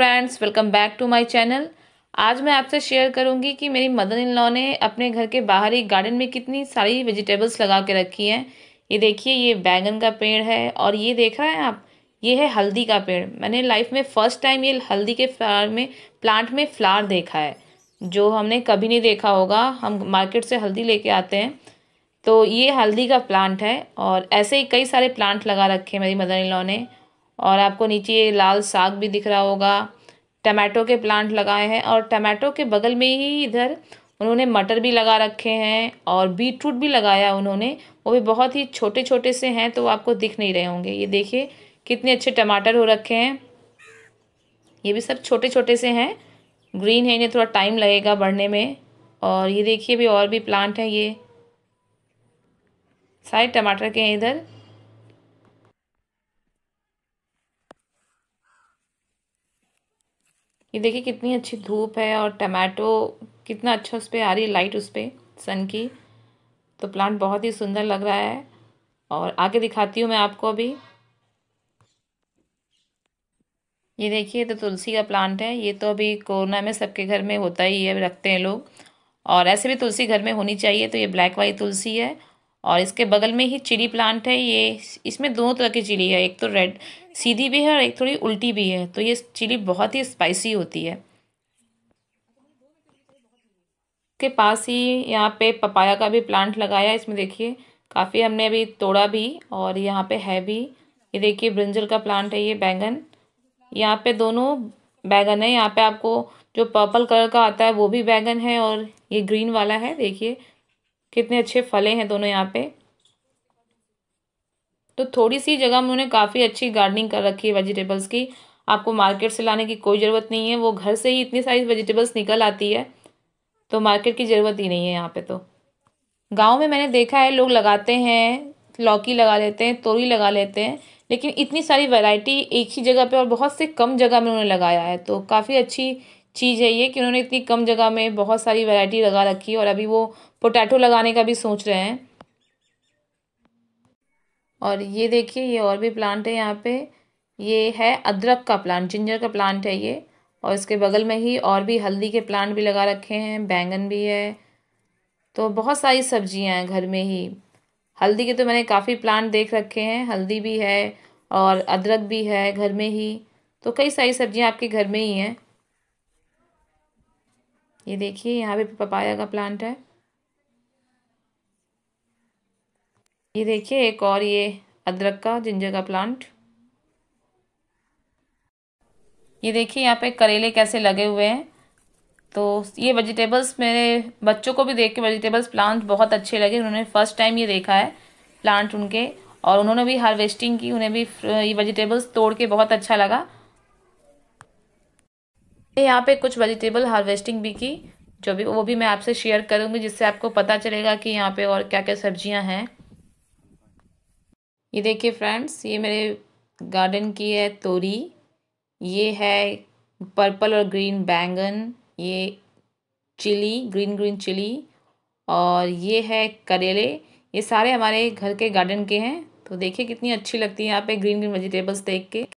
friends welcome back to my channel आज मैं आपसे शेयर करूंगी कि मेरी मदर इन लॉ ने अपने घर के बाहर ही गार्डन में कितनी सारी वेजिटेबल्स लगा के रखी हैं ये देखिए ये बैंगन का पेड़ है और ये देख रहे हैं आप ये है हल्दी का पेड़ मैंने लाइफ में फ़र्स्ट टाइम ये हल्दी के फ्लावर में प्लांट में फ्लावर देखा है जो हमने कभी नहीं देखा होगा हम मार्केट से हल्दी ले आते हैं तो ये हल्दी का प्लांट है और ऐसे ही कई सारे प्लांट लगा रखे हैं मेरी मदर इन लॉ ने और आपको नीचे लाल साग भी दिख रहा होगा टमाटो के प्लांट लगाए हैं और टमाटो के बगल में ही इधर उन्होंने मटर भी लगा रखे हैं और बीट रूट भी लगाया उन्होंने वो भी बहुत ही छोटे छोटे से हैं तो आपको दिख नहीं रहे होंगे ये देखिए कितने अच्छे टमाटर हो रखे हैं ये भी सब छोटे छोटे से हैं ग्रीन है इन्हें थोड़ा टाइम लगेगा बढ़ने में और ये देखिए भी और भी प्लांट हैं ये सारे टमाटर के हैं इधर ये देखिए कितनी अच्छी धूप है और टमाटो कितना अच्छा उस पर आ रही है लाइट उस पर सन की तो प्लांट बहुत ही सुंदर लग रहा है और आगे दिखाती हूँ मैं आपको अभी ये देखिए तो तुलसी का प्लांट है ये तो अभी कोरोना में सबके घर में होता ही है रखते हैं लोग और ऐसे भी तुलसी घर में होनी चाहिए तो ये ब्लैक वाइट तुलसी है और इसके बगल में ही चिली प्लांट है ये इसमें दोनों तरह की चिली है एक तो रेड सीधी भी है और एक थोड़ी उल्टी भी है तो ये चिली बहुत ही स्पाइसी होती है के पास ही यहाँ पे पपाया का भी प्लांट लगाया है इसमें देखिए काफ़ी हमने अभी तोड़ा भी और यहाँ पे है भी ये देखिए ब्रिंजल का प्लांट है ये बैंगन यहाँ पे दोनों बैंगन है यहाँ पे आपको जो पर्पल कलर का आता है वो भी बैंगन है और ये ग्रीन वाला है देखिए कितने अच्छे फले हैं दोनों यहाँ पे तो थोड़ी सी जगह में उन्होंने काफ़ी अच्छी गार्डनिंग कर रखी है वेजिटेबल्स की आपको मार्केट से लाने की कोई ज़रूरत नहीं है वो घर से ही इतनी सारी वेजिटेबल्स निकल आती है तो मार्केट की ज़रूरत ही नहीं है यहाँ पे तो गांव में मैंने देखा है लोग लगाते हैं लौकी लगा लेते हैं तोरी लगा लेते हैं लेकिन इतनी सारी वैरायटी एक ही जगह पे और बहुत से कम जगह में उन्होंने लगाया है तो काफ़ी अच्छी चीज़ है ये कि उन्होंने इतनी कम जगह में बहुत सारी वैरायटी लगा रखी है और अभी वो पोटैटो लगाने का भी सोच रहे हैं और ये देखिए ये और भी प्लांट है यहाँ पे ये है अदरक का प्लांट जिंजर का प्लांट है ये और इसके बगल में ही और भी हल्दी के प्लांट भी लगा रखे हैं बैंगन भी है तो बहुत सारी सब्ज़ियाँ हैं घर में ही हल्दी के तो मैंने काफ़ी प्लांट देख रखे हैं हल्दी भी है और अदरक भी है घर में ही तो कई सारी सब्ज़ियाँ आपके घर में ही हैं ये देखिए यहाँ पे पपाया का प्लांट है ये देखिए एक और ये अदरक का जिंजर का प्लांट ये देखिए यहाँ पे करेले कैसे लगे हुए हैं तो ये वेजिटेबल्स मेरे बच्चों को भी देख के वेजिटेबल्स प्लांट बहुत अच्छे लगे उन्होंने फ़र्स्ट टाइम ये देखा है प्लांट उनके और उन्होंने भी हार्वेस्टिंग की उन्हें भी ये वेजिटेबल्स तोड़ के बहुत अच्छा लगा यहाँ पे कुछ वेजिटेबल हार्वेस्टिंग भी की जो भी वो भी मैं आपसे शेयर करूँगी जिससे आपको पता चलेगा कि यहाँ पे और क्या क्या सब्जियाँ हैं ये देखिए फ्रेंड्स ये मेरे गार्डन की है तोरी ये है पर्पल और ग्रीन बैंगन ये चिली ग्रीन ग्रीन चिली और ये है करेले ये सारे हमारे घर के गार्डन के हैं तो देखिए कितनी अच्छी लगती है यहाँ पे ग्रीन ग्रीन वेजिटेबल्स देख के